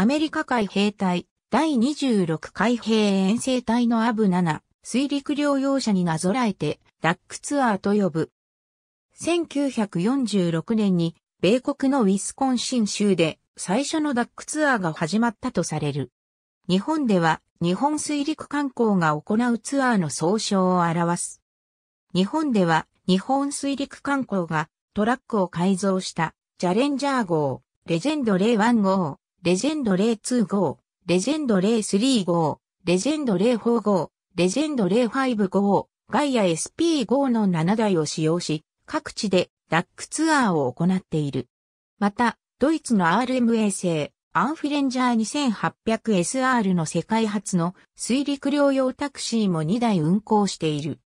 アメリカ海兵隊第26海兵遠征隊のアブ7水陸両用車になぞらえてダックツアーと呼ぶ。1946年に米国のウィスコンシン州で最初のダックツアーが始まったとされる。日本では日本水陸観光が行うツアーの総称を表す。日本では日本水陸観光がトラックを改造したチャレンジャー号、レジェンド01号、レジェンド0 2号、レジェンド0 3号、レジェンド04号、レジェンド055号、ガイア SP5 の7台を使用し、各地でダックツアーを行っている。また、ドイツの RMA 製、アンフィレンジャー 2800SR の世界初の水陸両用タクシーも2台運行している。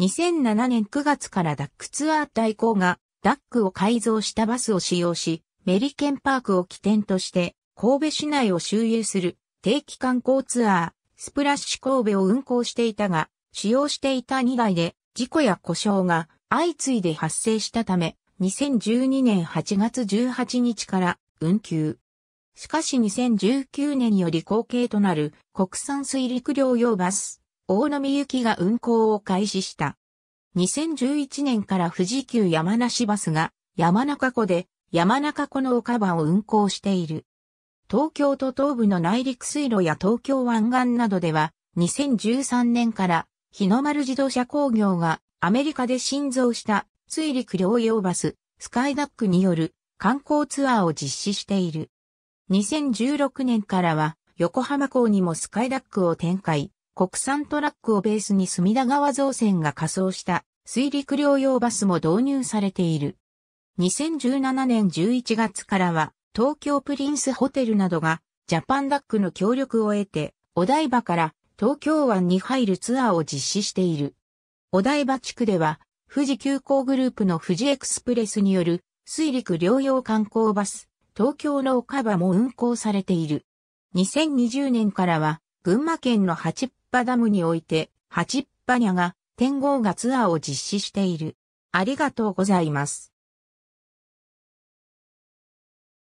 2007年9月からダックツアー代行がダックを改造したバスを使用し、メリケンパークを起点として神戸市内を周遊する定期観光ツアー、スプラッシュ神戸を運行していたが、使用していた2台で事故や故障が相次いで発生したため、2012年8月18日から運休。しかし2019年より後継となる国産水陸両用バス、大野美幸が運行を開始した。2011年から富士急山梨バスが山中湖で山中湖の丘場を運行している。東京都東部の内陸水路や東京湾岸などでは、2013年から日の丸自動車工業がアメリカで新造した水陸両用バス、スカイダックによる観光ツアーを実施している。2016年からは横浜港にもスカイダックを展開、国産トラックをベースに隅田川造船が仮装した水陸両用バスも導入されている。2017年11月からは東京プリンスホテルなどがジャパンダックの協力を得て、お台場から東京湾に入るツアーを実施している。お台場地区では、富士急行グループの富士エクスプレスによる水陸両用観光バス、東京の岡場も運行されている。2020年からは、群馬県の八っぱダムにおいて、八っぱニャが、天号がツアーを実施している。ありがとうございます。